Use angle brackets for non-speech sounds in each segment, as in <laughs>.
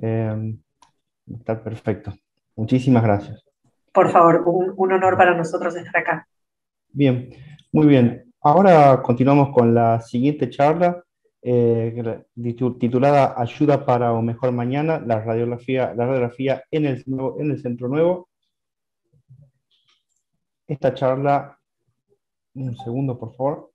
Em, está perfecto. Muchísimas gracias. Por favor, un, honor para nosotros estar acá. Bien, muy bien. Ahora continuamos con la siguiente charla. Eh, titulada Ayuda para o Mejor Mañana, la radiografía, la radiografía en, el, en el Centro Nuevo. Esta charla, un segundo por favor,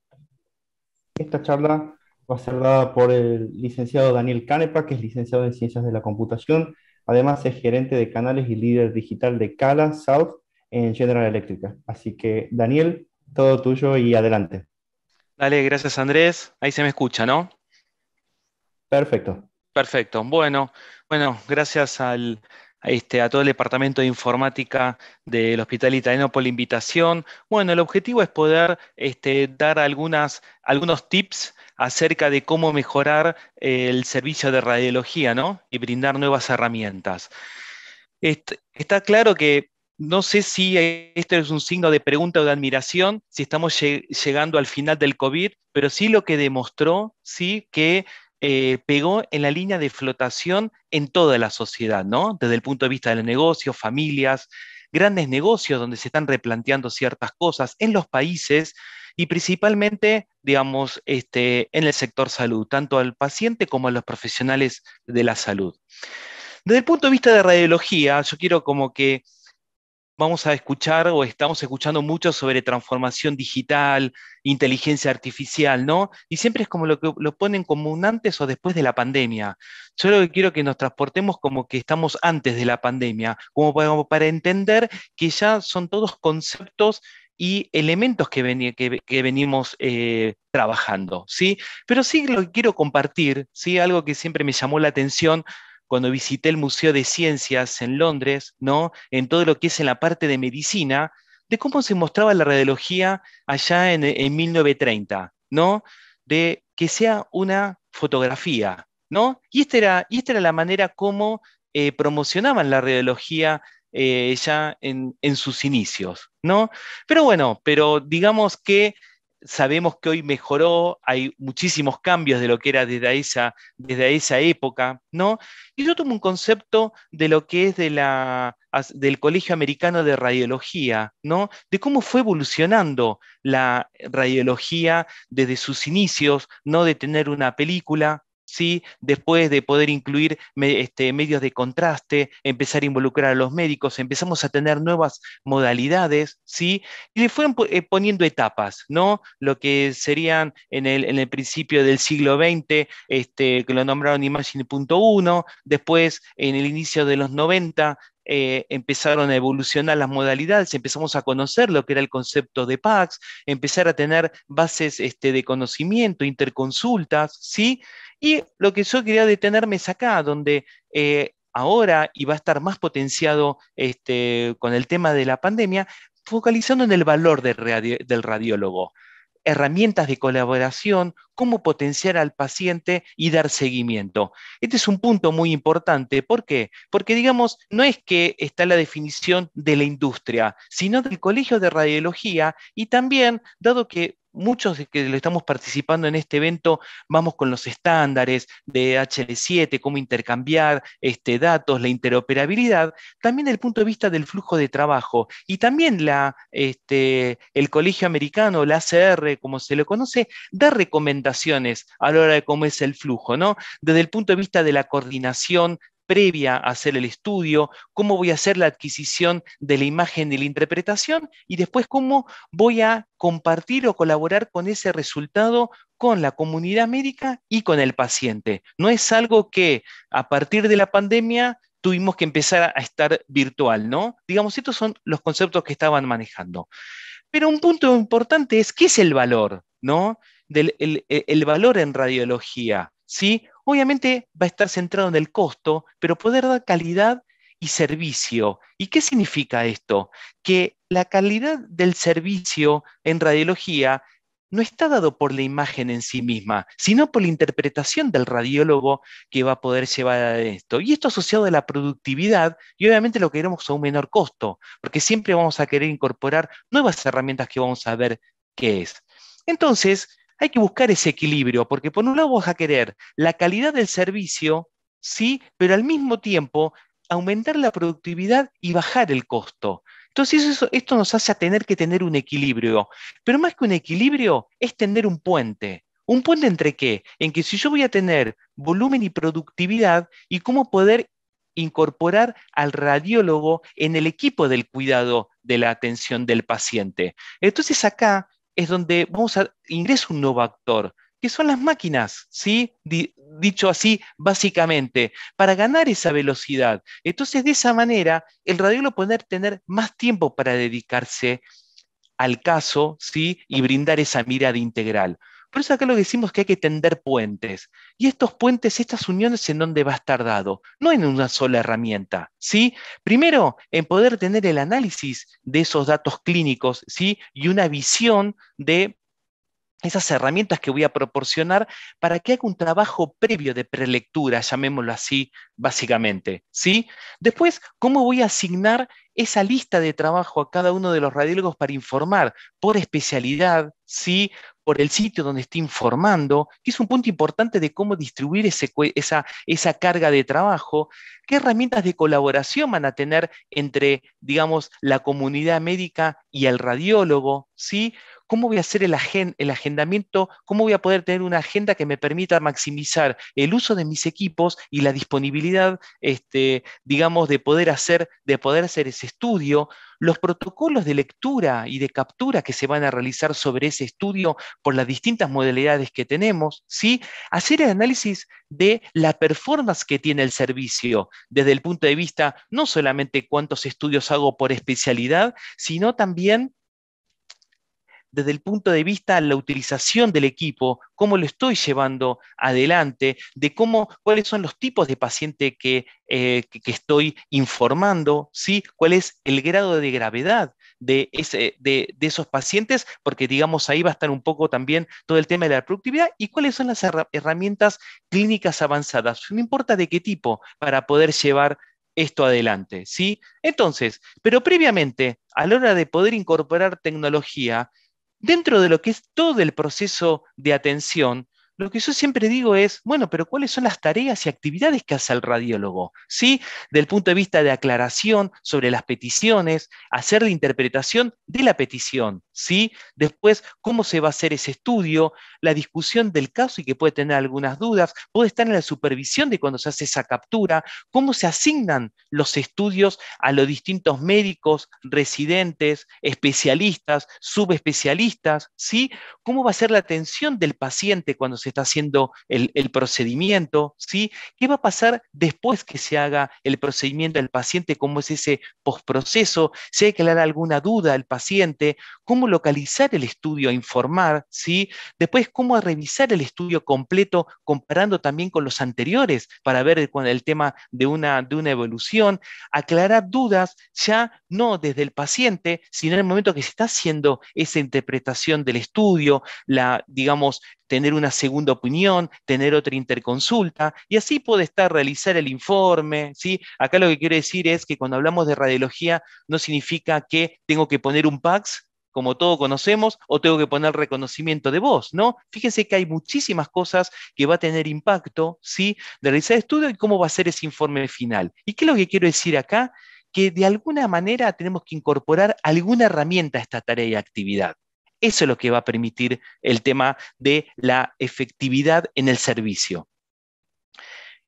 esta charla va a ser dada por el licenciado Daniel Canepa, que es licenciado en Ciencias de la Computación. Además, es gerente de canales y líder digital de Cala South en General Electric. Así que, Daniel, todo tuyo y adelante. Dale, gracias Andrés. Ahí se me escucha, ¿no? Perfecto. Perfecto. Bueno, bueno, gracias al, este, a todo el departamento de informática del Hospital Italiano por la invitación. Bueno, el objetivo es poder este, dar algunas, algunos tips acerca de cómo mejorar eh, el servicio de radiología ¿no? y brindar nuevas herramientas. está claro que no sé si esto es un signo de pregunta o de admiración, si estamos llegando al final del COVID, pero sí lo que demostró, sí, que eh, pegó en la línea de flotación en toda la sociedad, ¿no? Desde el punto de vista de los negocios, familias, grandes negocios donde se están replanteando ciertas cosas en los países y principalmente, digamos, este, en el sector salud, tanto al paciente como a los profesionales de la salud. Desde el punto de vista de radiología, yo quiero como que vamos a escuchar o estamos escuchando mucho sobre transformación digital, inteligencia artificial, ¿no? Y siempre es como lo que lo ponen como un antes o después de la pandemia. Yo lo que quiero que nos transportemos como que estamos antes de la pandemia, como para, entender que ya son todos conceptos y elementos que, que, venimos eh, trabajando, ¿sí? Pero sí lo que quiero compartir, ¿sí? Algo que siempre me llamó la atención cuando visité el Museo de Ciencias en Londres, ¿no? En todo lo que es en la parte de medicina, de cómo se mostraba la radiología allá en, 1930, ¿no? De que sea una fotografía, ¿no? Y esta era, y esta era la manera como eh, promocionaban la radiología eh, ya en, en, sus inicios, ¿no? Pero bueno, pero digamos que sabemos que hoy mejoró, hay muchísimos cambios de lo que era desde esa, desde esa época, ¿no? Y yo tomo un concepto de lo que es del Colegio Americano de Radiología, ¿no? De cómo fue evolucionando la radiología desde sus inicios, no de tener una película, después de poder incluir este, medios de contraste, empezar a involucrar a los médicos, empezamos a tener nuevas modalidades, ¿sí? y le fueron eh, poniendo etapas, ¿no? lo que serían en el, principio del siglo XX, este, que lo nombraron Imagine.1, después en el inicio de los 90, eh, empezaron a evolucionar las modalidades, empezamos a conocer lo que era el concepto de PACS, empezar a tener bases este, de conocimiento, interconsultas, ¿sí? Y lo que yo quería detenerme es acá, donde eh, ahora, y va a estar más potenciado este, con el tema de la pandemia, focalizando en el valor del, del radiólogo herramientas de colaboración, cómo potenciar al paciente y dar seguimiento. Este es un punto muy importante. ¿Por qué? Porque, digamos, no es que está la definición de la industria, sino del Colegio de Radiología y también, dado que muchos que lo estamos participando en este evento vamos con los estándares de HL7, cómo intercambiar este, datos, la interoperabilidad, también el punto de vista del flujo de trabajo y también la, este, el Colegio Americano, la ACR, como se lo conoce, da recomendaciones a la hora de cómo es el flujo, ¿no? Desde el punto de vista de la coordinación previa a hacer el estudio, cómo voy a hacer la adquisición de la imagen y la interpretación y después cómo voy a compartir o colaborar con ese resultado con la comunidad médica y con el paciente. No es algo que a partir de la pandemia tuvimos que empezar a estar virtual, ¿no? Digamos, estos son los conceptos que estaban manejando. Pero un punto importante es qué es el valor, ¿no? el, el valor en radiología, ¿sí? Obviamente va a estar centrado en el costo, pero poder dar calidad y servicio. ¿Y qué significa esto? Que la calidad del servicio en radiología no está dado por la imagen en sí misma, sino por la interpretación del radiólogo que va a poder llevar a esto. Y esto asociado a la productividad, y obviamente lo queremos a un menor costo, porque siempre vamos a querer incorporar nuevas herramientas que vamos a ver qué es. Entonces, hay que buscar ese equilibrio, porque por un lado vas a querer la calidad del servicio, sí, pero al mismo tiempo aumentar la productividad y bajar el costo. Entonces esto nos hace tener que tener un equilibrio, pero más que un equilibrio es tener un puente. ¿Un puente entre qué? En que si yo voy a tener volumen y productividad y cómo poder incorporar al radiólogo en el equipo del cuidado de la atención del paciente. Entonces acá es donde vamos a ingresa un nuevo actor, que son las máquinas, ¿sí? dicho así, básicamente, para ganar esa velocidad. Entonces, de esa manera, el radiólogo puede tener más tiempo para dedicarse al caso, ¿sí? Y brindar esa mirada integral. Por eso acá lo que decimos que hay que tender puentes. Y estos puentes, estas uniones en dónde va a estar dado, no en una sola herramienta. ¿sí? Primero, en poder tener el análisis de esos datos clínicos ¿sí? y una visión de esas herramientas que voy a proporcionar para que haga un trabajo previo de prelectura, llamémoslo así, básicamente. ¿sí? Después, ¿cómo voy a asignar esa lista de trabajo a cada uno de los radiólogos para informar por especialidad, ¿sí? por el sitio donde esté informando, que es un punto importante de cómo distribuir esa, esa carga de trabajo, qué herramientas de colaboración van a tener entre, digamos, la comunidad médica y el radiólogo, ¿sí? ¿Cómo voy a hacer el, el, agendamiento? ¿Cómo voy a poder tener una agenda que me permita maximizar el uso de mis equipos y la disponibilidad, este, digamos, de poder hacer, de poder hacer ese estudio, los protocolos de lectura y de captura que se van a realizar sobre ese estudio por las distintas modalidades que tenemos, ¿sí? hacer el análisis de la performance que tiene el servicio desde el punto de vista no solamente cuántos estudios hago por especialidad, sino también desde el punto de vista de la utilización del equipo, cómo lo estoy llevando adelante, de cómo, cuáles son los tipos de paciente que, eh, que, estoy informando, ¿sí? cuál es el grado de gravedad de, de, de, esos pacientes, porque digamos ahí va a estar un poco también todo el tema de la productividad y cuáles son las herramientas clínicas avanzadas, no importa de qué tipo, para poder llevar esto adelante, ¿sí? Entonces, pero previamente, a la hora de poder incorporar tecnología, dentro de lo que es todo el proceso de atención, lo que yo siempre digo es, bueno, pero ¿cuáles son las tareas y actividades que hace el radiólogo? ¿Sí? Del punto de vista de aclaración sobre las peticiones, hacer la interpretación de la petición, ¿sí? Después, cómo se va a hacer ese estudio, la discusión del caso y que puede tener algunas dudas, puede estar en la supervisión de cuando se hace esa captura, cómo se asignan los estudios a los distintos médicos, residentes, especialistas, subespecialistas, ¿sí? ¿Cómo va a ser la atención del paciente cuando se está haciendo el, procedimiento, ¿sí? ¿Qué va a pasar después que se haga el procedimiento del paciente? ¿Cómo es ese postproceso? ¿Se declara alguna duda al paciente? ¿Cómo localizar el estudio a informar, ¿sí? después cómo revisar el estudio completo comparando también con los anteriores para ver el, el tema de una, de una evolución, aclarar dudas ya no desde el paciente, sino en el momento que se está haciendo esa interpretación del estudio, la, digamos, tener una segunda opinión, tener otra interconsulta, y así puede estar realizar el informe, ¿sí? Acá lo que quiero decir es que cuando hablamos de radiología no significa que tengo que poner un PAX como todos conocemos, o tengo que poner reconocimiento de voz, ¿no? Fíjense que hay muchísimas cosas que va a tener impacto, ¿sí? De realizar estudio y cómo va a ser ese informe final. ¿Y qué es lo que quiero decir acá? Que de alguna manera tenemos que incorporar alguna herramienta a esta tarea y actividad. Eso es lo que va a permitir el tema de la efectividad en el servicio.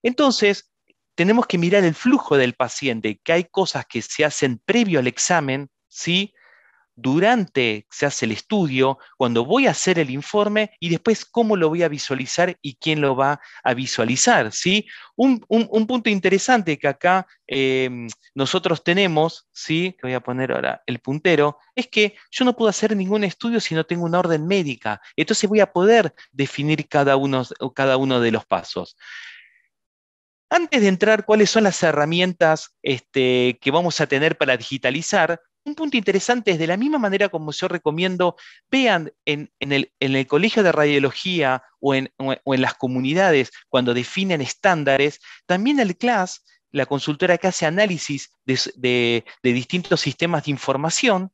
Entonces, tenemos que mirar el flujo del paciente, que hay cosas que se hacen previo al examen, ¿sí? durante se hace el estudio, cuando voy a hacer el informe y después cómo lo voy a visualizar y quién lo va a visualizar. ¿sí? Un, punto interesante que acá em, nosotros tenemos, ¿sí? que voy a poner ahora el puntero, es que yo no puedo hacer ningún estudio si no tengo una orden médica. Entonces voy a poder definir cada uno, cada uno de los pasos. Antes de entrar, ¿cuáles son las herramientas este, que vamos a tener para digitalizar? un punto interesante es de la misma manera como yo recomiendo, vean en, el, colegio de radiología o en, las comunidades cuando definen estándares, también el CLAS, la consultora que hace análisis de, distintos sistemas de información,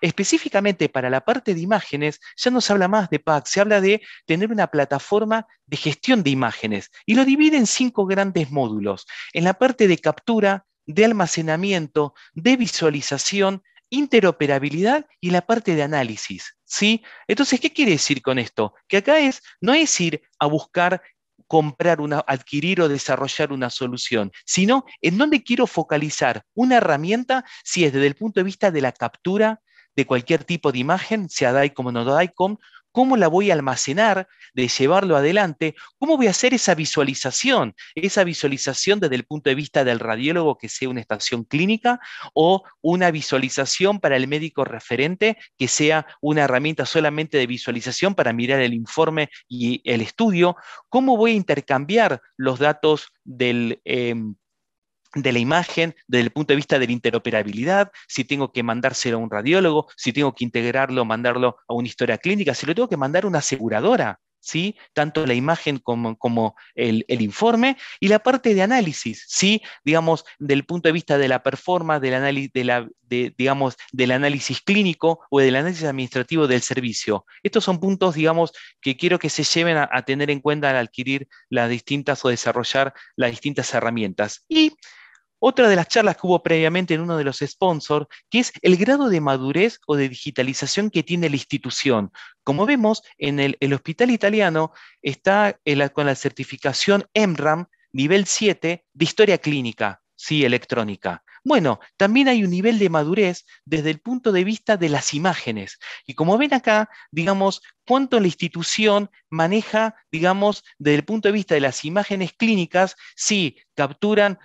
específicamente para la parte de imágenes, ya no se habla más de PAC, se habla de tener una plataforma de gestión de imágenes y lo divide en cinco grandes módulos. En la parte de captura, de almacenamiento, de visualización, interoperabilidad y la parte de análisis. ¿sí? Entonces, ¿qué quiere decir con esto? Que acá es, no es ir a buscar comprar una, adquirir o desarrollar una solución, sino en dónde quiero focalizar una herramienta, si es desde el punto de vista de la captura de cualquier tipo de imagen, sea DICOM o no DICOM, cómo la voy a almacenar, de llevarlo adelante, cómo voy a hacer esa visualización, esa visualización desde el punto de vista del radiólogo que sea una estación clínica o una visualización para el médico referente que sea una herramienta solamente de visualización para mirar el informe y el estudio, cómo voy a intercambiar los datos del... Em, de la imagen, desde el punto de vista de la interoperabilidad, si tengo que mandárselo a un radiólogo, si tengo que integrarlo, mandarlo a una historia clínica, si lo tengo que mandar a una aseguradora, tanto la imagen como, el, informe, y la parte de análisis, ¿sí? digamos, del punto de vista de la performance, del, análisis, de la, digamos, del análisis clínico o del análisis administrativo del servicio. Estos son puntos, digamos, que quiero que se lleven a, a tener en cuenta al adquirir las distintas o desarrollar las distintas herramientas. Y otra de las charlas que hubo previamente en uno de los sponsors, que es el grado de madurez o de digitalización que tiene la institución. Como vemos, en el, hospital italiano está eh, con la certificación EMRAM nivel 7 de historia clínica sí, electrónica. Bueno, también hay un nivel de madurez desde el punto de vista de las imágenes. Y como ven acá, digamos, cuánto la institución maneja, digamos, desde el punto de vista de las imágenes clínicas, si capturan,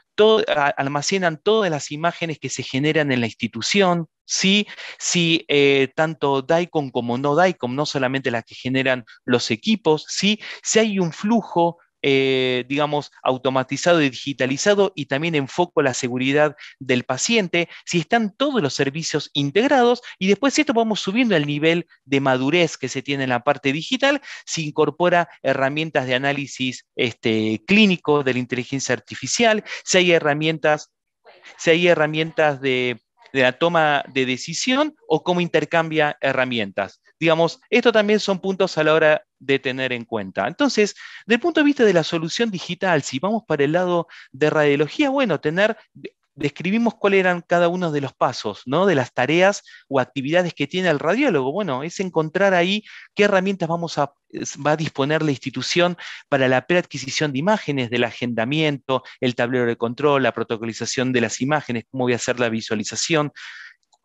almacenan todas las imágenes que se generan en la institución, ¿sí? si eh, tanto DICOM como no DICOM, no solamente las que generan los equipos, ¿sí? si hay un flujo eh, digamos, automatizado y digitalizado y también enfoco la seguridad del paciente, si están todos los servicios integrados y después si esto vamos subiendo el nivel de madurez que se tiene en la parte digital, si incorpora herramientas de análisis este, clínico de la inteligencia artificial, si hay herramientas, hay herramientas de de la toma de decisión o cómo intercambia herramientas. Digamos, esto también son puntos a la hora de tener en cuenta. Entonces, desde el punto de vista de la solución digital, si vamos para el lado de radiología, bueno, tener describimos cuáles eran cada uno de los pasos, ¿no? De las tareas o actividades que tiene el radiólogo. Bueno, es encontrar ahí qué herramientas vamos a, va a disponer la institución para la preadquisición de imágenes, del agendamiento, el tablero de control, la protocolización de las imágenes, cómo voy a hacer la visualización,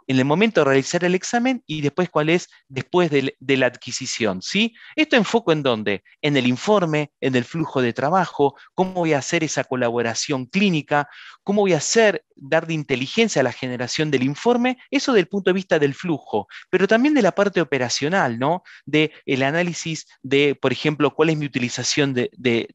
en el momento de realizar el examen y después cuál es después de, la adquisición. ¿sí? Esto enfoco en dónde? En el informe, en el flujo de trabajo, cómo voy a hacer esa colaboración clínica, cómo voy a hacer dar de inteligencia a la generación del informe, eso del punto de vista del flujo, pero también de la parte operacional, ¿no? De el análisis de, por ejemplo, cuál es mi utilización de,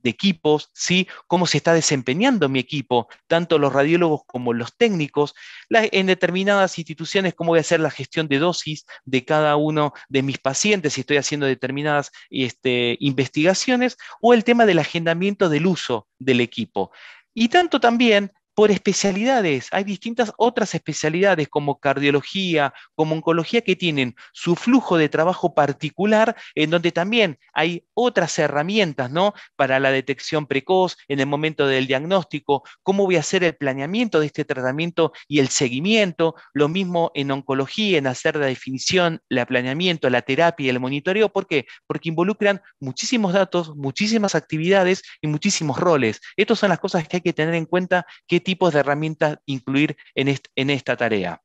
equipos, ¿sí? Cómo se está desempeñando mi equipo, tanto los radiólogos como los técnicos, en determinadas instituciones, cómo voy a hacer la gestión de dosis de cada uno de mis pacientes, si estoy haciendo determinadas este, investigaciones, o el tema del agendamiento del uso del equipo. Y tanto también por especialidades. Hay distintas otras especialidades como cardiología, como oncología, que tienen su flujo de trabajo particular, en donde también hay otras herramientas, ¿no? Para la detección precoz, en el momento del diagnóstico, cómo voy a hacer el planeamiento de este tratamiento y el seguimiento, lo mismo en oncología, en hacer la definición, el planeamiento, la terapia, y el monitoreo. ¿Por qué? Porque involucran muchísimos datos, muchísimas actividades y muchísimos roles. Estas son las cosas que hay que tener en cuenta que tipos de herramientas incluir en, esta tarea.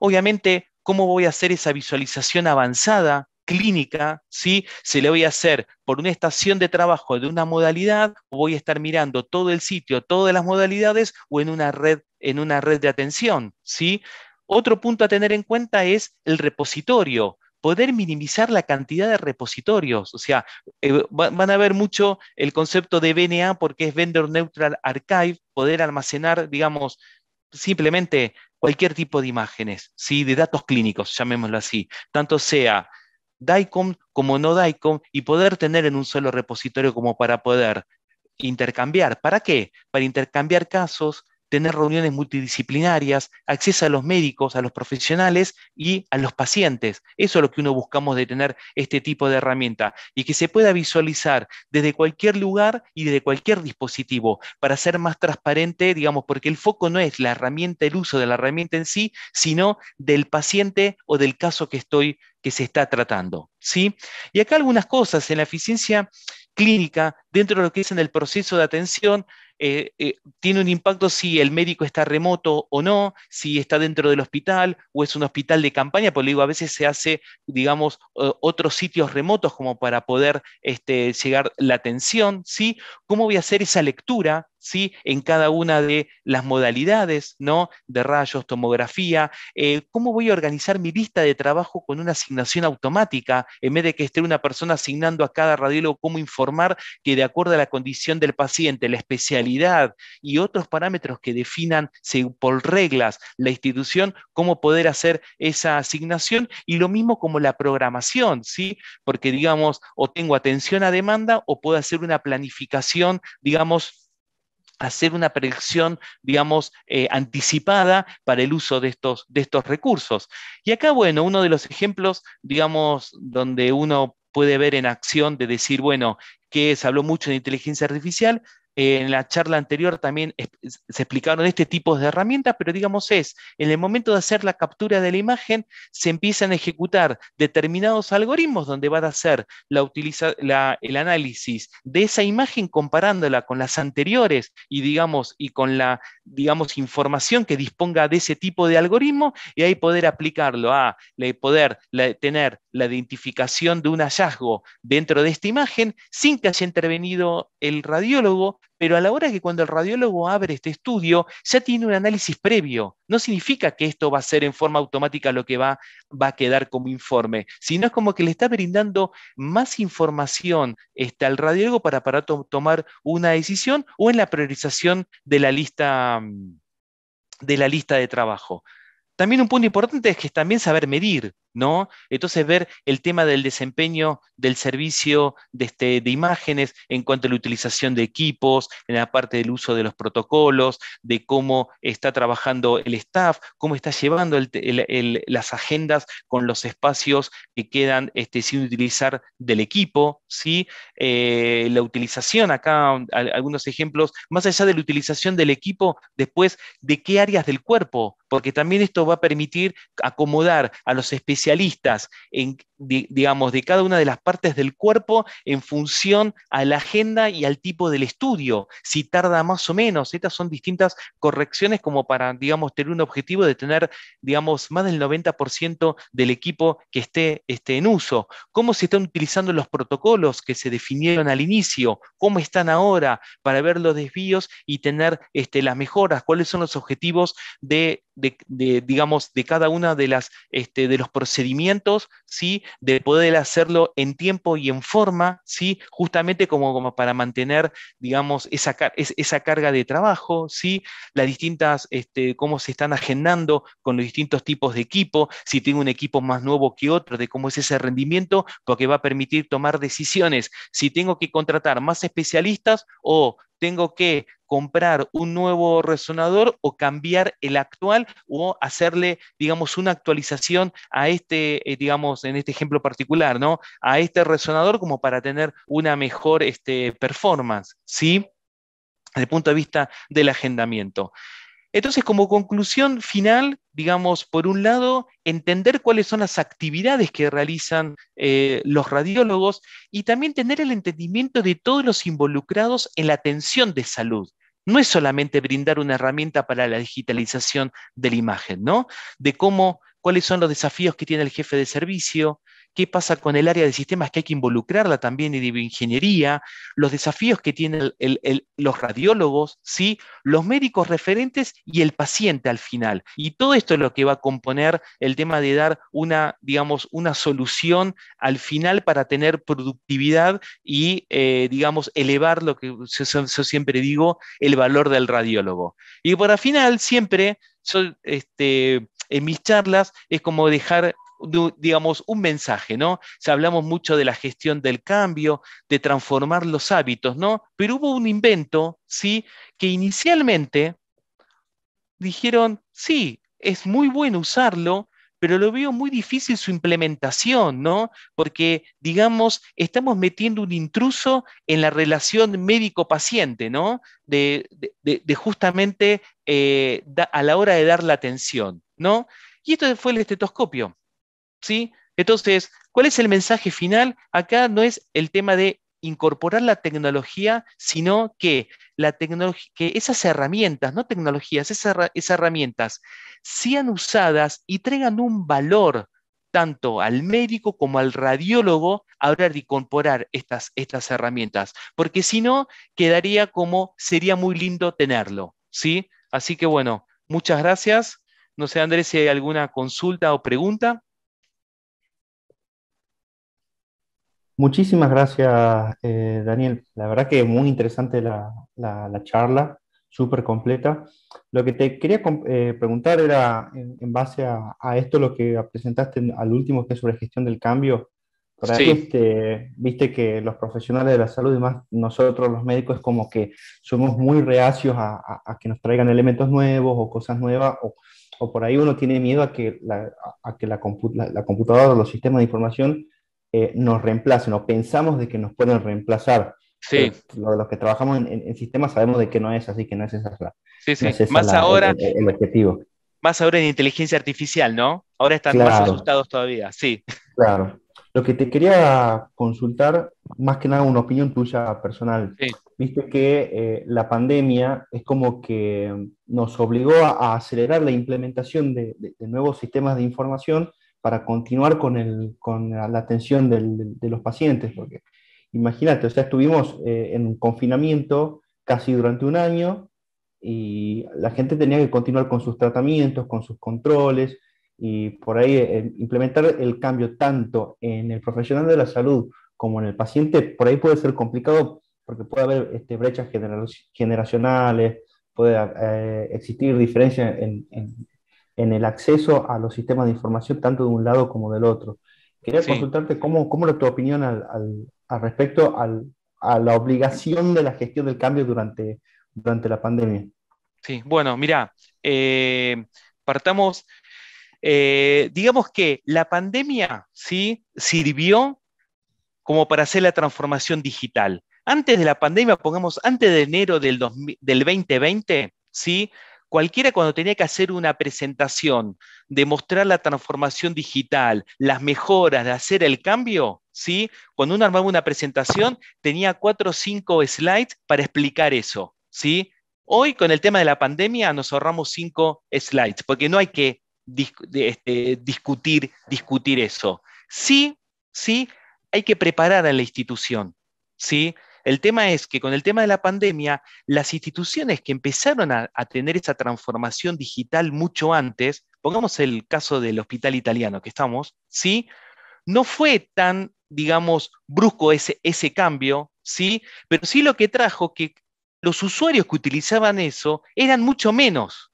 Obviamente, ¿cómo voy a hacer esa visualización avanzada clínica, ¿sí? se le voy a hacer por una estación de trabajo de una modalidad, o voy a estar mirando todo el sitio, todas las modalidades, o en una red, en una red de atención. ¿sí? Otro punto a tener en cuenta es el repositorio poder minimizar la cantidad de repositorios. O sea, eh, van a ver mucho el concepto de BNA porque es Vendor Neutral Archive, poder almacenar, digamos, simplemente cualquier tipo de imágenes, ¿sí? de datos clínicos, llamémoslo así, tanto sea DICOM como no DICOM, y poder tener en un solo repositorio como para poder intercambiar. ¿Para qué? Para intercambiar casos, tener reuniones multidisciplinarias, acceso a los médicos, a los profesionales y a los pacientes. Eso es lo que uno buscamos de tener este tipo de herramienta y que se pueda visualizar desde cualquier lugar y desde cualquier dispositivo para ser más transparente, digamos, porque el foco no es la herramienta, el uso de la herramienta en sí, sino del paciente o del caso que estoy que se está tratando, ¿sí? Y acá algunas cosas en la eficiencia clínica dentro de lo que es en el proceso de atención, eh, eh, tiene un impacto si el médico está remoto o no, si está dentro del hospital o es un hospital de campaña, porque digo, a veces se hace, digamos, otros sitios remotos como para poder este, llegar la atención, ¿sí? ¿Cómo voy a hacer esa lectura ¿sí? en cada una de las modalidades ¿no? de rayos, tomografía, eh, cómo voy a organizar mi lista de trabajo con una asignación automática, en vez de que esté una persona asignando a cada radiólogo cómo informar que de acuerdo a la condición del paciente, la especialidad y otros parámetros que definan por reglas la institución, cómo poder hacer esa asignación y lo mismo como la programación, ¿sí? porque digamos, o tengo atención a demanda o puedo hacer una planificación, digamos, hacer una predicción, digamos, eh, anticipada para el uso de estos, de estos recursos. Y acá, bueno, uno de los ejemplos, digamos, donde uno puede ver en acción de decir, bueno, que se habló mucho de inteligencia artificial, en la charla anterior también se explicaron este tipo de herramientas, pero digamos es, en el momento de hacer la captura de la imagen, se empiezan a ejecutar determinados algoritmos donde van a hacer el análisis de esa imagen comparándola con las anteriores y digamos, y con la digamos, información que disponga de ese tipo de algoritmo y ahí poder aplicarlo a poder tener la identificación de un hallazgo dentro de esta imagen sin que haya intervenido el radiólogo pero a la hora que cuando el radiólogo abre este estudio, ya tiene un análisis previo. No significa que esto va a ser en forma automática lo que va, a quedar como informe, sino es como que le está brindando más información este, al radiólogo para, para tomar una decisión o en la priorización de la lista mm, de, la lista de trabajo. También un punto importante es que es también saber medir, ¿no? Entonces, ver el tema del desempeño del servicio este, de, imágenes en cuanto a la utilización de equipos, en la parte del uso de los protocolos, de cómo está trabajando el staff, cómo está llevando las agendas con los espacios que quedan este, sin utilizar del equipo, ¿sí? Eh, la utilización, acá algunos ejemplos, más allá de la utilización del equipo, después de qué áreas del cuerpo porque también esto va a permitir acomodar a los especialistas, en, digamos, de cada una de las partes del cuerpo en función a la agenda y al tipo del estudio, si tarda más o menos. Estas son distintas correcciones como para, digamos, tener un objetivo de tener, digamos, más del 90% del equipo que esté, en uso. ¿Cómo se están utilizando los protocolos que se definieron al inicio? ¿Cómo están ahora para ver los desvíos y tener este, las mejoras? ¿Cuáles son los objetivos de de, digamos, de cada una de las, este, de los procedimientos, ¿sí? De poder hacerlo en tiempo y en forma, ¿sí? Justamente como, como para mantener, digamos, esa, esa carga de trabajo, Las distintas, este, cómo se están agendando con los distintos tipos de equipo, si tengo un equipo más nuevo que otro, de cómo es ese rendimiento, porque va a permitir tomar decisiones, si tengo que contratar más especialistas o tengo que comprar un nuevo resonador o cambiar el actual o hacerle, digamos, una actualización a este, eh, digamos, en este ejemplo particular, ¿no? A este resonador como para tener una mejor este, performance, ¿sí? Desde el punto de vista del agendamiento. Entonces, como conclusión final, digamos, por un lado, entender cuáles son las actividades que realizan eh, los radiólogos y también tener el entendimiento de todos los involucrados en la atención de salud no es solamente brindar una herramienta para la digitalización de la imagen, ¿no? De cómo, cuáles son los desafíos que tiene el jefe de servicio, qué pasa con el área de sistemas que hay que involucrarla también y de ingeniería, los desafíos que tienen los radiólogos, ¿sí? los médicos referentes y el paciente al final. Y todo esto es lo que va a componer el tema de dar una, digamos, una solución al final para tener productividad y, eh, digamos, elevar lo que yo, siempre digo, el valor del radiólogo. Y al final, siempre, este, en mis charlas, es como dejar digamos, un mensaje, ¿no? se hablamos mucho de la gestión del cambio, de transformar los hábitos, ¿no? Pero hubo un invento, ¿sí? Que inicialmente dijeron, sí, es muy bueno usarlo, pero lo veo muy difícil su implementación, ¿no? Porque, digamos, estamos metiendo un intruso en la relación médico-paciente, ¿no? De, justamente eh, a la hora de dar la atención, ¿no? Y esto fue el estetoscopio. ¿sí? Entonces, ¿cuál es el mensaje final? Acá no es el tema de incorporar la tecnología, sino que, la esas herramientas, no tecnologías, esas, herramientas sean usadas y traigan un valor tanto al médico como al radiólogo a hora de incorporar estas, estas herramientas, porque si no, quedaría como sería muy lindo tenerlo, ¿sí? Así que bueno, muchas gracias. No sé, Andrés, si hay alguna consulta o pregunta. Muchísimas gracias, eh, Daniel. La verdad que muy interesante la, charla, súper completa. Lo que te quería eh, preguntar era, en, base a, esto, lo que presentaste al último, que es sobre gestión del cambio. Este, viste que los profesionales de la salud, y más nosotros los médicos, como que somos muy reacios a, que nos traigan elementos nuevos o cosas nuevas, o, por ahí uno tiene miedo a que a que la, la computadora o los sistemas de información eh, nos reemplacen o pensamos de que nos pueden reemplazar. Sí. Eh, los, que trabajamos en, sistemas sabemos de que no es así, que no es esa la, sí, sí. más ahora, el, objetivo. Más ahora en inteligencia artificial, ¿no? Ahora están más asustados todavía, sí. Claro. Lo que te quería consultar, más que nada una opinión tuya personal. Sí. Viste que eh, la pandemia es como que nos obligó a, acelerar la implementación de nuevos sistemas de información para continuar con, el, con la atención de los pacientes. Porque imagínate, o sea, estuvimos eh, en un confinamiento casi durante un año y la gente tenía que continuar con sus tratamientos, con sus controles y por ahí eh, implementar el cambio tanto en el profesional de la salud como en el paciente, por ahí puede ser complicado porque puede haber este, brechas generacionales, puede eh, existir diferencias en, en el acceso a los sistemas de información, tanto de un lado como del otro. Quería consultarte cómo, cómo era tu opinión al, respecto a la obligación de la gestión del cambio durante, durante la pandemia. Sí, bueno, mira, eh, partamos, eh, digamos que la pandemia ¿sí? sirvió como para hacer la transformación digital. Antes de la pandemia, pongamos antes de enero del, del 2020, ¿sí? Cualquiera cuando tenía que hacer una presentación, demostrar la transformación digital, las mejoras, de hacer el cambio, ¿sí? cuando uno armaba una presentación tenía cuatro o cinco slides para explicar eso. ¿sí? Hoy con el tema de la pandemia nos ahorramos cinco slides, porque no hay que este, discutir, discutir eso. Sí, sí, hay que preparar a la institución. ¿sí? El tema es que con el tema de la pandemia, las instituciones que empezaron a, tener esa transformación digital mucho antes, pongamos el caso del hospital italiano que estamos, ¿sí? No fue tan, digamos, brusco ese, ese cambio, ¿sí? Pero sí lo que trajo que los usuarios que utilizaban eso eran mucho menos.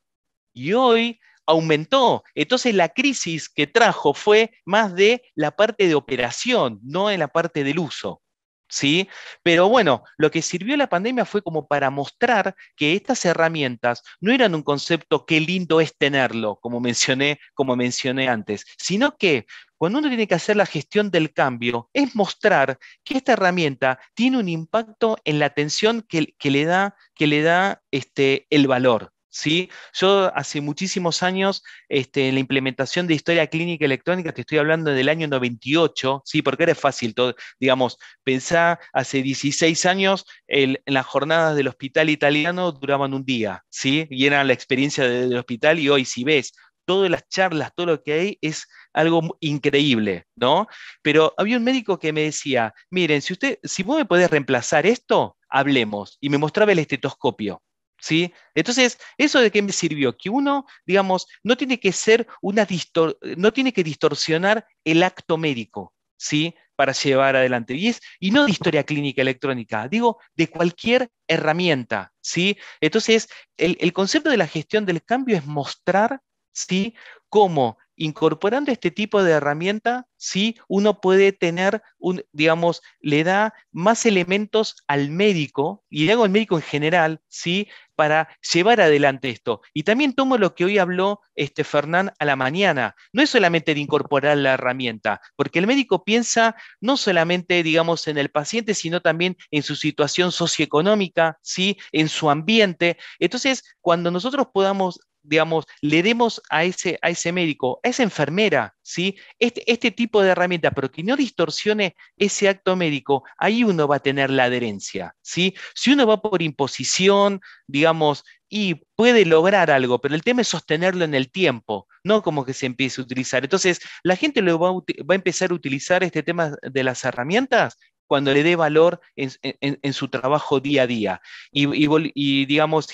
Y hoy aumentó. Entonces la crisis que trajo fue más de la parte de operación, no de la parte del uso. ¿sí? Pero bueno, lo que sirvió la pandemia fue como para mostrar que estas herramientas no eran un concepto qué lindo es tenerlo, como mencioné, como mencioné antes, sino que cuando uno tiene que hacer la gestión del cambio, es mostrar que esta herramienta tiene un impacto en la atención que, le da, que le da este, el valor. ¿sí? Yo hace muchísimos años, este, en la implementación de historia clínica electrónica, te estoy hablando del año 98, ¿sí? Porque era fácil, todo, digamos, pensá, hace 16 años, en las jornadas del hospital italiano duraban un día, ¿sí? Y era la experiencia del hospital y hoy si ves todas las charlas, todo lo que hay es algo increíble, ¿no? Pero había un médico que me decía, miren, si usted, si vos me podés reemplazar esto, hablemos. Y me mostraba el estetoscopio. Entonces, ¿eso de qué me sirvió? Que uno, digamos, no tiene que ser una no tiene que distorsionar el acto médico, ¿sí? Para llevar adelante. Y, y no de historia clínica electrónica, digo, de cualquier herramienta, ¿sí? Entonces, el, el concepto de la gestión del cambio es mostrar, ¿sí? Cómo incorporando este tipo de herramienta, sí, uno puede tener, un, digamos, le da más elementos al médico, y le hago al médico en general, sí, para llevar adelante esto. Y también tomo lo que hoy habló este Fernán a la mañana. No es solamente de incorporar la herramienta, porque el médico piensa no solamente, digamos, en el paciente, sino también en su situación socioeconómica, ¿sí? en su ambiente. Entonces, cuando nosotros podamos digamos, le demos a ese, a ese médico, a esa enfermera, ¿sí? Este, este tipo de herramienta, pero que no distorsione ese acto médico, ahí uno va a tener la adherencia, ¿sí? Si uno va por imposición, digamos, y puede lograr algo, pero el tema es sostenerlo en el tiempo, no como que se empiece a utilizar. Entonces, la gente lo va, a, empezar a utilizar este tema de las herramientas cuando le dé valor en, su trabajo día a día. Y, digamos,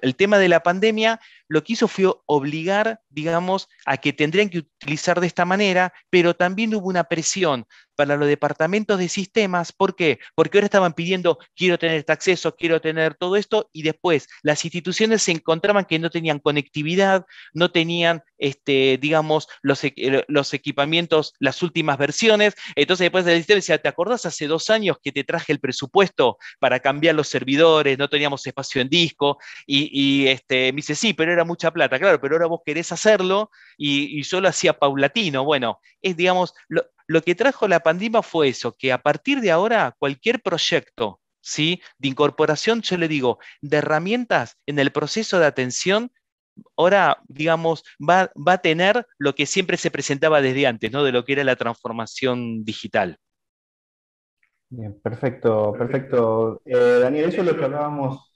el tema de la pandemia lo que hizo fue obligar, digamos, a que tendrían que utilizar de esta manera, pero también hubo una presión para los departamentos de sistemas. ¿Por qué? Porque ahora estaban pidiendo, quiero tener este acceso, quiero tener todo esto, y después las instituciones se encontraban que no tenían conectividad, no tenían, este, digamos, los, eh, los equipamientos, las últimas versiones. Entonces después el sistema decía, ¿te acordás hace dos años que te traje el presupuesto para cambiar los servidores? No teníamos espacio en disco. Y, este, me dice, sí, pero era mucha plata, claro, pero ahora vos querés hacerlo y, yo lo hacía paulatino. Bueno, es, digamos, lo, que trajo la pandemia fue eso, que a partir de ahora cualquier proyecto ¿sí? de incorporación, yo le digo, de herramientas en el proceso de atención, ahora, digamos, va, a tener lo que siempre se presentaba desde antes, ¿no? De lo que era la transformación digital. Bien, perfecto, perfecto. Eh, Daniel, eso es lo que hablábamos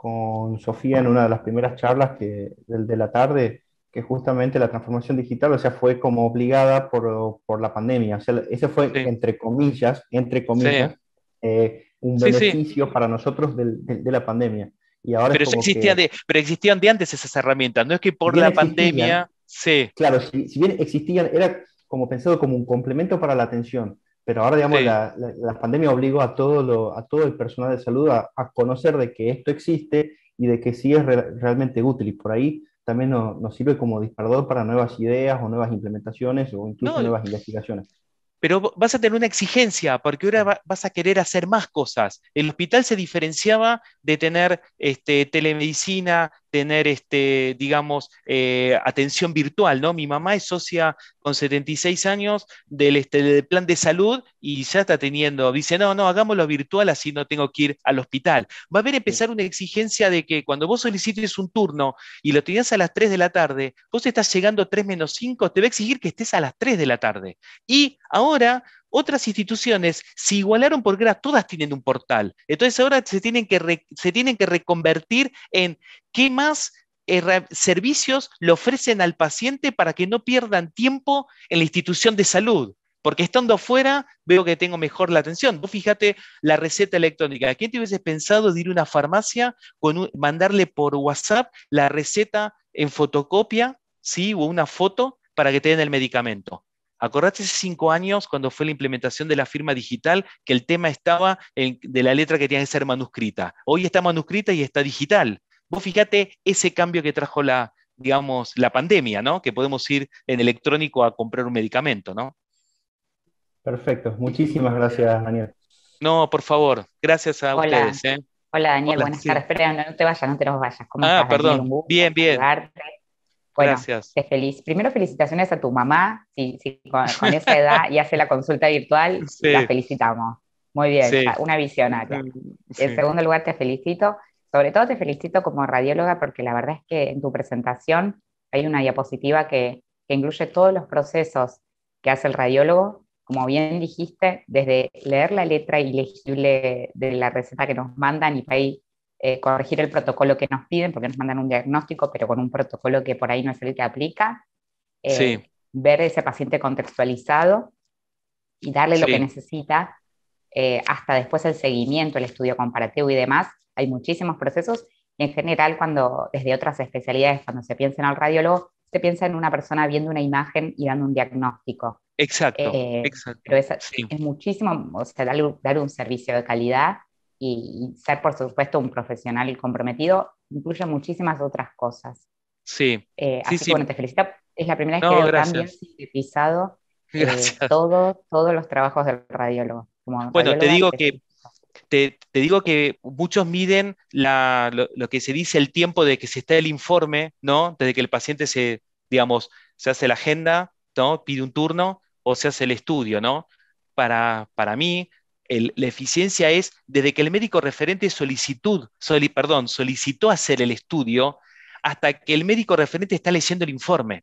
con Sofía en una de las primeras charlas que, del, de la tarde, que justamente la transformación digital, o sea, fue como obligada por, por la pandemia. O sea, ese fue, entre comillas, entre comillas, eh, un beneficio para nosotros de la pandemia. Y ahora pero, existían de, pero existían de antes esas herramientas, no es que por la pandemia... Sí. Claro, si, si bien existían, era como pensado como un complemento para la atención pero ahora, digamos, la, pandemia obligó a todo, lo, a todo el personal de salud a, conocer de que esto existe y de que sí es realmente útil. Y por ahí también nos sirve como disparador para nuevas ideas o nuevas implementaciones o incluso nuevas investigaciones pero vas a tener una exigencia, porque ahora vas a querer hacer más cosas. El hospital se diferenciaba de tener este, telemedicina, tener, este, digamos, eh, atención virtual, ¿no? Mi mamá es socia con 76 años del, este, del plan de salud y ya está teniendo, dice, no, no, hagámoslo virtual, así no tengo que ir al hospital. Va a haber empezar una exigencia de que cuando vos solicites un turno y lo tenías a las 3 de la tarde, vos estás llegando 3 menos 5, te va a exigir que estés a las 3 de la tarde. Y ahora otras instituciones se igualaron porque ahora todas tienen un portal. Entonces ahora se tienen que, se tienen que reconvertir en qué más servicios le ofrecen al paciente para que no pierdan tiempo en la institución de salud. Porque estando afuera veo que tengo mejor la atención. Vos fíjate la receta electrónica. ¿A ¿Quién te hubieses pensado de ir a una farmacia con mandarle por WhatsApp la receta en fotocopia, sí, o una foto para que te den el medicamento? Acordate hace cinco años cuando fue la implementación de la firma digital que el tema estaba de la letra que tenía que ser manuscrita. Hoy está manuscrita y está digital. Vos fíjate ese cambio que trajo la, digamos, la pandemia, ¿no? Que podemos ir en electrónico a comprar un medicamento, ¿no? Perfecto. Muchísimas gracias, Daniel. No, por favor. Gracias a ustedes. ¿eh? Hola, Daniel. Buenas tardes. Espera, no te vayas, no te nos vayas. ah, perdón. bien, bien. Bueno, Primero, felicitaciones a tu mamá. Si, con, esa edad y hace la consulta virtual, <laughs> la felicitamos. Muy bien, una visionaria. En segundo lugar, te felicito. Sobre todo te felicito como radióloga porque la verdad es que en tu presentación hay una diapositiva que, incluye todos los procesos que hace el radiólogo. Como bien dijiste, desde leer la letra ilegible de la receta que nos mandan y para ahí eh, corregir el protocolo que nos piden, porque nos mandan un diagnóstico, pero con un protocolo que por ahí no es el que aplica. Eh, ver ese paciente contextualizado y darle lo que necesita, eh, hasta después el seguimiento, el estudio comparativo y demás. Hay muchísimos procesos en general cuando desde otras especialidades, cuando se piensa en el radiólogo, se piensa en una persona viendo una imagen y dando un diagnóstico. Exacto, exacto. Pero es, muchísimo, o sea, dar, un servicio de calidad y, ser, por supuesto, un profesional y comprometido incluye muchísimas otras cosas. Sí. Eh, así que bueno, te felicito. Es la primera vez que veo tan bien sintetizado <laughs> eh, todos los trabajos del radiólogo. bueno, te digo que. Te, te, digo que muchos miden la, lo, lo, que se dice el tiempo de que se está el informe, ¿no? Desde que el paciente se, digamos, se hace la agenda, ¿no? Pide un turno o se hace el estudio, ¿no? Para, para mí, la eficiencia es desde que el médico referente solicitud, perdón, solicitó hacer el estudio hasta que el médico referente está leyendo el informe.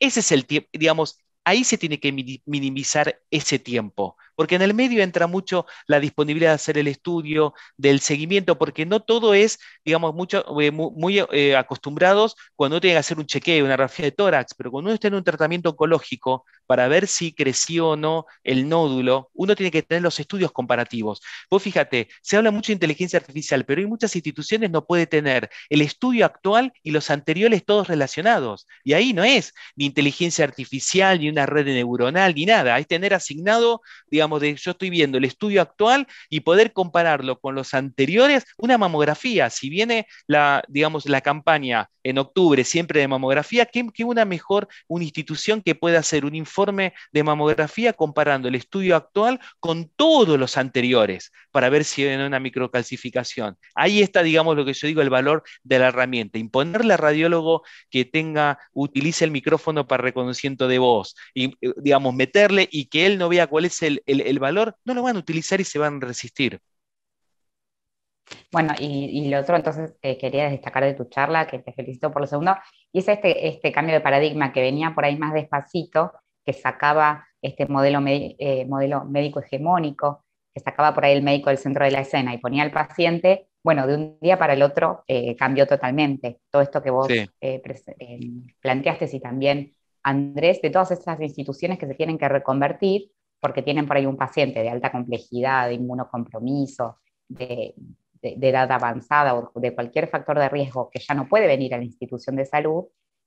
Ese es el tiempo, digamos, ahí se tiene que minimizar ese tiempo porque en el medio entra mucho la disponibilidad de hacer el estudio, del seguimiento, porque no todo es, digamos, mucho, eh, muy, eh, acostumbrados cuando uno tiene que hacer un chequeo, una radiografía de tórax, pero cuando uno está en un tratamiento oncológico para ver si creció o no el nódulo, uno tiene que tener los estudios comparativos. Vos fíjate, se habla mucho de inteligencia artificial, pero hay muchas instituciones no puede tener el estudio actual y los anteriores todos relacionados. Y ahí no es ni inteligencia artificial, ni una red neuronal, ni nada. Es tener asignado, digamos, digamos, de yo estoy viendo el estudio actual y poder compararlo con los anteriores, una mamografía, si viene la, digamos, la campaña en octubre siempre de mamografía, que una mejor, una institución que pueda hacer un informe de mamografía comparando el estudio actual con todos los anteriores para ver si hay una microcalcificación? Ahí está, digamos, lo que yo digo, el valor de la herramienta, imponerle al radiólogo que tenga, utilice el micrófono para reconocimiento de voz, y, eh, digamos, meterle y que él no vea cuál es el, el, valor, no lo van a utilizar y se van a resistir. Bueno, y, lo otro entonces eh, quería destacar de tu charla, que te felicito por lo segundo, y es este, este cambio de paradigma que venía por ahí más despacito, que sacaba este modelo, eh, modelo médico hegemónico, que sacaba por ahí el médico del centro de la escena y ponía al paciente, bueno, de un día para el otro eh, cambió totalmente todo esto que vos eh, planteaste y también Andrés, de todas estas instituciones que se tienen que reconvertir porque tienen por ahí un paciente de alta complejidad, de inmunocompromiso, de, edad avanzada o de cualquier factor de riesgo que ya no puede venir a la institución de salud,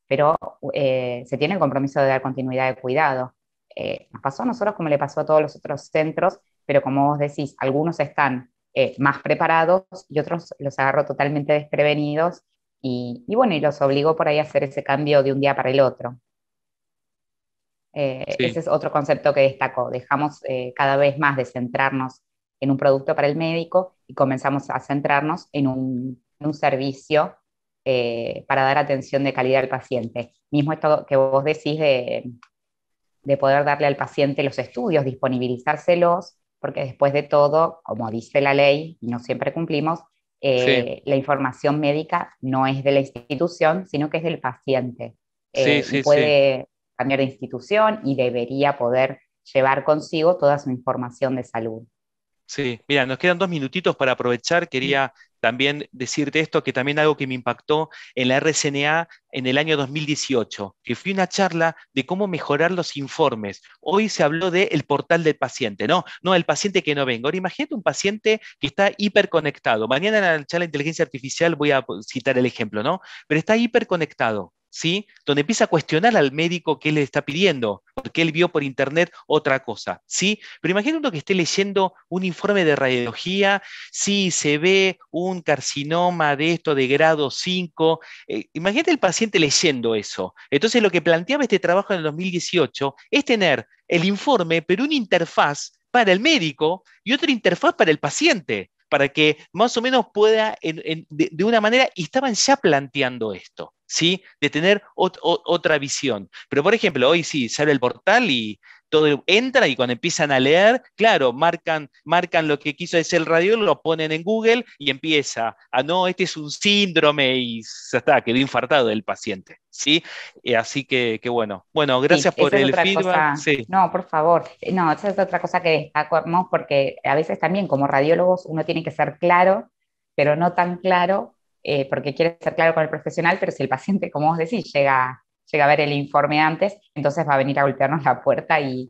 pero eh, se tiene el compromiso de dar continuidad de cuidado. Eh, nos pasó a nosotros como le pasó a todos los otros centros, pero como vos decís, algunos están eh, más preparados y otros los agarró totalmente desprevenidos y, y, bueno, y los obligó por ahí a hacer ese cambio de un día para el otro. Eh, ese es otro concepto que destacó. Dejamos eh, cada vez más de centrarnos en un producto para el médico y comenzamos a centrarnos en un, servicio eh, para dar atención de calidad al paciente. Mismo esto que vos decís de, poder darle al paciente los estudios, disponibilizárselos, porque después de todo, como dice la ley, y no siempre cumplimos, la información médica no es de la institución, sino que es del paciente. Eh, sí, puede cambiar de institución y debería poder llevar consigo toda su información de salud. Sí, mira, nos quedan dos minutitos para aprovechar. Quería también decirte esto, que también algo que me impactó en la RCNA en el año 2018, que fue una charla de cómo mejorar los informes. Hoy se habló del portal del paciente, ¿no? No, el paciente que no venga. Ahora imagínate un paciente que está hiperconectado. Mañana en la charla de inteligencia artificial voy a citar el ejemplo, ¿no? Pero está hiperconectado donde empieza a cuestionar al médico qué le está pidiendo, porque él vio por internet otra cosa, ¿sí? Pero imagínate uno que esté leyendo un informe de radiología, si se ve un carcinoma de esto de grado 5, eh, imagínate el paciente leyendo eso. Entonces lo que planteaba este trabajo en el 2018 es tener el informe, pero una interfaz para el médico y otra interfaz para el paciente para que más o menos pueda, de, una manera, y estaban ya planteando esto. ¿sí? de tener otra visión. Pero, por ejemplo, hoy sí, sale el portal y todo entra y cuando empiezan a leer, claro, marcan, marcan lo que quiso decir el radiólogo, lo ponen en Google y empieza ah no, este es un síndrome y ya está, quedó infartado el paciente. ¿sí? Eh, así que, bueno. Bueno, gracias por el feedback. No, por favor. Eh, no, esa es otra cosa que destacamos porque a veces también como radiólogos uno tiene que ser claro, pero no tan claro eh, porque quiere ser claro con el profesional, pero si el paciente, como vos decís, llega, llega a ver el informe antes, entonces va a venir a golpearnos la puerta y,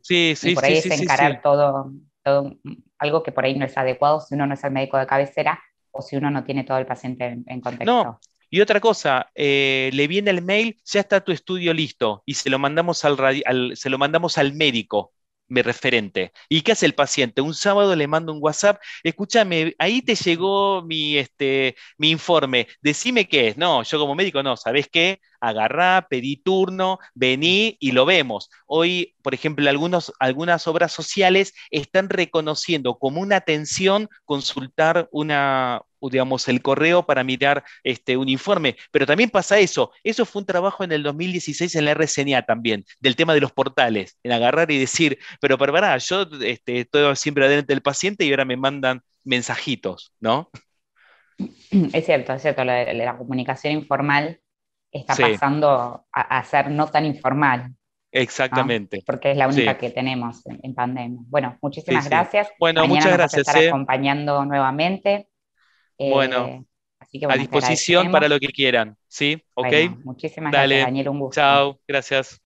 por ahí sí, todo, todo, algo que por ahí no es adecuado si uno no es el médico de cabecera o si uno no tiene todo el paciente en, contacto. No. Y otra cosa, eh, le viene el mail, ya está tu estudio listo y se lo mandamos se lo mandamos al médico mi referente. ¿Y qué hace el paciente? Un sábado le mando un WhatsApp, escúchame, ahí te llegó mi, este, mi informe, decime qué es. No, yo como médico no, ¿sabes qué? agarrá, pedí turno, vení y lo vemos. Hoy, por ejemplo, algunos, algunas obras sociales están reconociendo como una atención consultar una, digamos, el correo para mirar este, un informe. Pero también pasa eso. Eso fue un trabajo en el 2016 en la RCNA también, del tema de los portales, en agarrar y decir, pero para, yo este, estoy siempre adelante del paciente y ahora me mandan mensajitos, ¿no? Es cierto, es cierto, la, la comunicación informal está pasando a, ser no tan informal. Exactamente. Porque es la única que tenemos en, pandemia. Bueno, muchísimas gracias. Bueno, muchas gracias. Eh. acompañando nuevamente. Eh, bueno, a disposición para lo que quieran, ¿sí? ¿Ok? muchísimas gracias, Daniel. Un gusto. Chao, gracias.